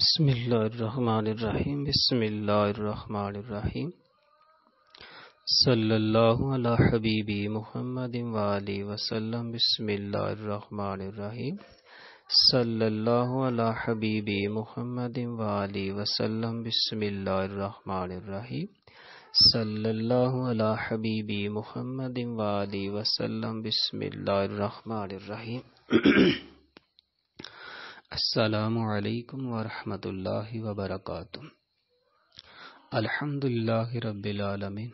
बसमीम बसमीम सल्लल्लाहु अला हबीबी मोहम्मद वाली वसल्लम बसमीम सल्लल्लाहु अला हबीबी मोहम्मद वाली वसल्लम बसमीम सल्लल्लाहु अला हबीबी मोहम्मद वाली वसल्लम बसमीम असलकम वरहमल वबरक अलहमदिल्ला रबालमीन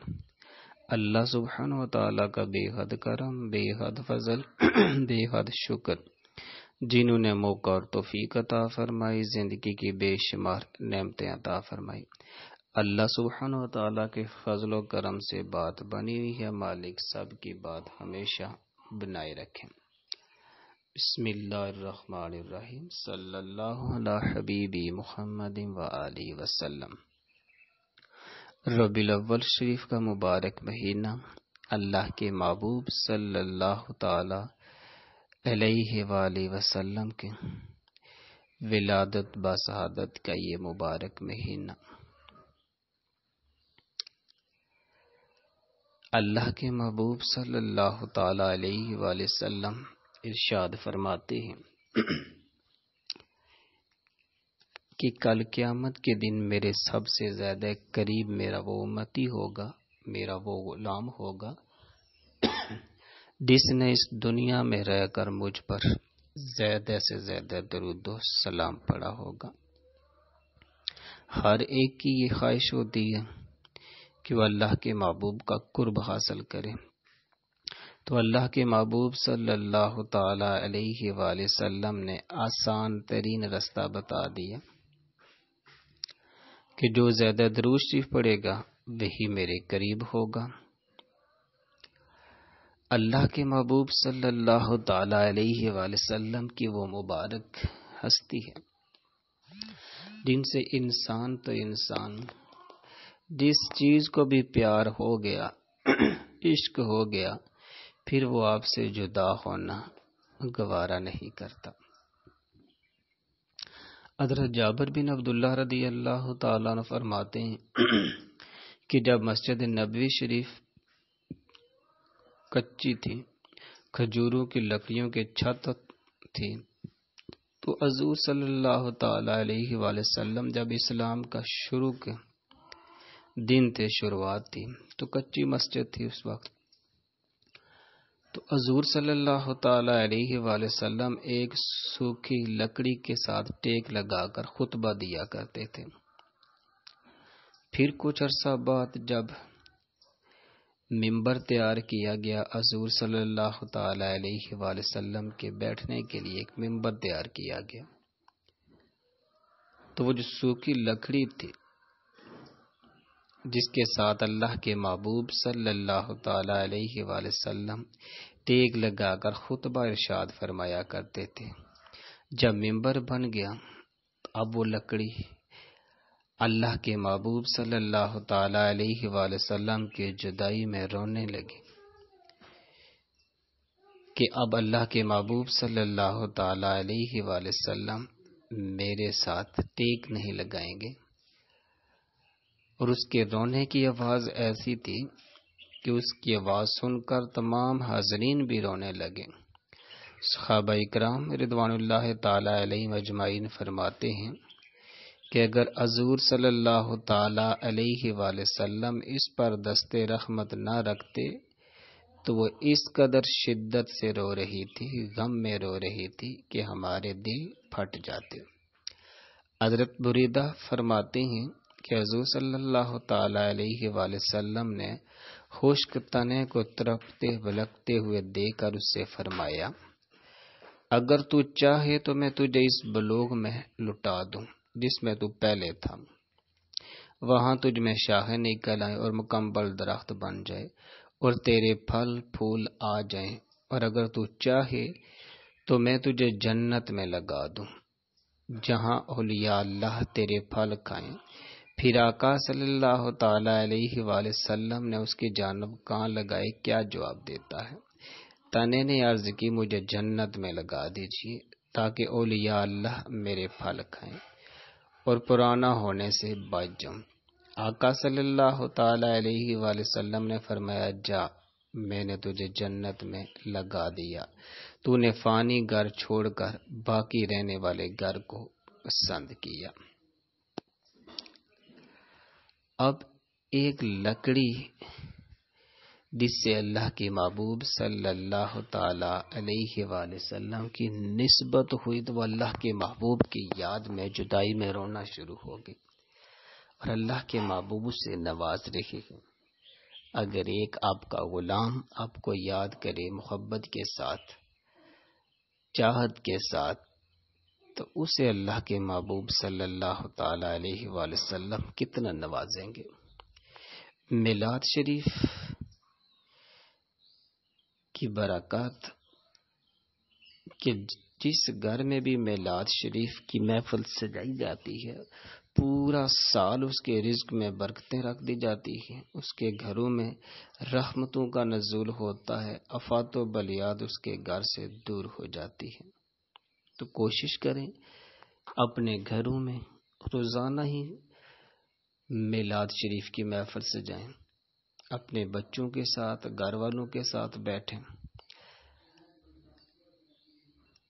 अल्लाह सुबहान वाली का बेहद करम बेहद फजल बेहद शुक्र जिन्होंने मौका और तोफ़ीक अता फ़रमाई ज़िंदगी की बेशुमार नेमतें अता फ़रमाई अल्लाह सुबहान वाली के फजल करम से बात बनी हुई है मालिक सब की बात हमेशा बनाए रखें बसमीम सल्लाबी महमद वसल्लम रबील शरीफ का मुबारक महीना अल्लाह के महबूब सल्लल्लाहु के विलादत बसहादत का ये मुबारक महीना अल्लाह के महबूब सल्लल्लाहु इरशाद फरमाते हैं कि कल क़यामत के दिन मेरे सबसे ज़्यादा करीब मेरा वो उम्मती होगा मेरा वो गुलाम होगा जिसने इस दुनिया में रहकर मुझ पर ज़्यादा से ज़्यादा दरुद सलाम पड़ा होगा हर एक की ये ख्वाहिश होती है कि वह अल्लाह के महबूब का कुर्ब हासिल करें तो अल्लाह के महबूब सल्लल्लाहु अलैहि वसल्लम ने आसान तरीन रास्ता बता दिया कि जो ज़्यादा दरूज शरीफ पड़ेगा वही मेरे करीब होगा अल्लाह के महबूब सल्लल्लाहु अलैहि वसल्लम की वो मुबारक हस्ती है जिनसे इंसान तो इंसान जिस चीज़ को भी प्यार हो गया इश्क हो गया फिर वो आपसे जुदा होना गवारा नहीं करता अदरत जाबर बिन अब्दुल्ला रदी अल्लाह तरमाते फरमाते हैं कि जब मस्जिद नबी शरीफ कच्ची थी खजूरों की लकड़ियों के छत थी तो हजूर सल्ला जब इस्लाम का शुरू के दिन थे शुरुआत थी तो कच्ची मस्जिद थी उस वक्त तो हजूर सल्लल्लाहु अलैहि वसल्लम एक सूखी लकड़ी के साथ टेक लगाकर खुतबा दिया करते थे फिर कुछ अरसा बाद जब मिंबर तैयार किया गया हजूर सल्लल्लाहु अलैहि वसल्लम के बैठने के लिए एक मिंबर तैयार किया गया तो वो जो सूखी लकड़ी थी जिसके साथ अल्लाह के महबूब सल्लल्लाहु अलैहि वसल्लम टेक लगाकर खुतबा इरशाद फरमाया करते थे जब मेंबर बन गया अब वो लकड़ी अल्लाह के महबूब सल्लल्लाहु अलैहि वसल्लम के जुदाई में रोने लगी कि अब अल्लाह के महबूब सल्लल्लाहु अलैहि वसल्लम मेरे साथ टेक नहीं लगाएंगे और उसके रोने की आवाज़ ऐसी थी कि उसकी आवाज़ सुनकर तमाम हाजरीन भी रोने लगे सहाबा कराम रिदवानल्ला ताली मजमाइन फरमाते हैं कि अगर हजूर सल्लल्लाहु अलैहि सल्लम इस पर दस्ते रहमत न रखते तो वो इस कदर शिद्दत से रो रही थी गम में रो रही थी कि हमारे दिल फट जाते हजरत बुरीदा फरमाते हैं कि हजूर सल्लल्लाहु अलैहि वसल्लम ने खुश्क तने को तरपते भलकते हुए देकर उससे फरमाया अगर तू चाहे तो मैं तुझे इस बलोग में लुटा दूं जिसमें तू पहले था वहां तुझ में शाखें निकल आए और मुकम्मल दरख्त बन जाए और तेरे फल फूल आ जाएं और अगर तू चाहे तो मैं तुझे जन्नत में लगा दूं जहां औलिया अल्लाह तेरे फल खाएं फिर आका सल्लल्लाहु अलैहि वसल्लम ने उसकी जानब कहाँ लगाई क्या जवाब देता है तने ने अर्ज की मुझे जन्नत में लगा दीजिए ताकि ओलिया अल्लाह मेरे फल खाएं और पुराना होने से बच जाऊं आका सल्लल्लाहु अलैहि वसल्लम ने फरमाया जा मैंने तुझे जन्नत में लगा दिया तूने फानी घर छोड़कर बाकी रहने वाले घर को पसंद किया अब एक लकड़ी जिससे अल्लाह के महबूब सल्लल्लाहु ताला अलैहि वसल्लम की नस्बत हुई तो वह अल्लाह के महबूब की याद में जुदाई में रोना शुरू हो गई और अल्लाह के महबूब से नवाज रही अगर एक आपका गुलाम आपको याद करे मोहब्बत के साथ चाहत के साथ तो उसे अल्लाह के महबूब सल्लल्लाहु अलैहि वसल्लम कितना नवाजेंगे मिलाद शरीफ की बरकत कि जिस घर में भी मिलाद शरीफ की महफल सजाई जाती है पूरा साल उसके रिज्क में बरकतें रख दी जाती हैं उसके घरों में रहमतों का नजूल होता है अफात बलियाद उसके घर से दूर हो जाती है तो कोशिश करें अपने घरों में रोज़ाना ही मिलाद शरीफ की महफल से जाएं अपने बच्चों के साथ घर वालों के साथ बैठें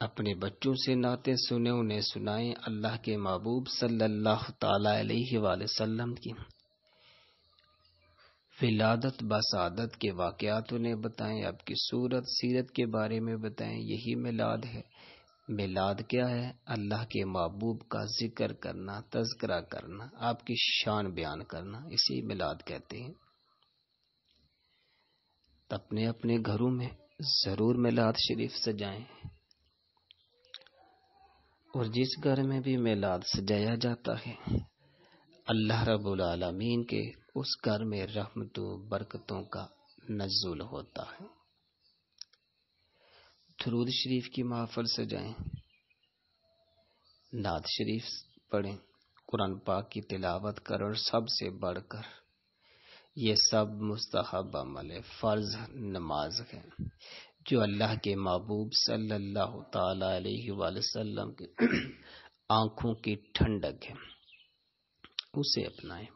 अपने बच्चों से नाते सुने उन्हें सुनाएं अल्लाह के महबूब सल्लल्लाहु अलैहि वसल्लम की विलादत बसादत के वाकत उन्हें बताएं आपकी सूरत सीरत के बारे में बताएं यही मिलाद है मिलाद क्या है अल्लाह के महबूब का जिक्र करना तस्करा करना आपकी शान बयान करना इसी मिलाद कहते हैं अपने अपने घरों में ज़रूर मिलाद शरीफ सजाएं और जिस घर में भी मिलाद सजाया जाता है अल्लाह रबुल आलमीन के उस घर में रहमतों बरकतों का नज़ुल होता है दरूद शरीफ की महाफल सजाएं नाद शरीफ पढ़ें कुरान पाक की तिलावत कर और सबसे बढ़कर ये सब मुस्तहब अमल है फ़र्ज नमाज है जो अल्लाह के महबूब सल्लल्लाहु अलैहि वसल्लम की आँखों की ठंडक है उसे अपनाएं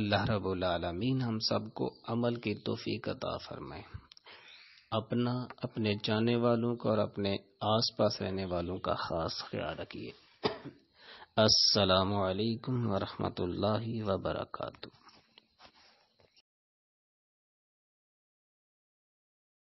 अल्लाह रबुल आलमीन हम सबको अमल की तोफ़ी अता फरमाए अपना अपने जाने वालों का और अपने आस पास रहने वालों का ख़ास ख्याल रखिए असलकम वरहमल वरकू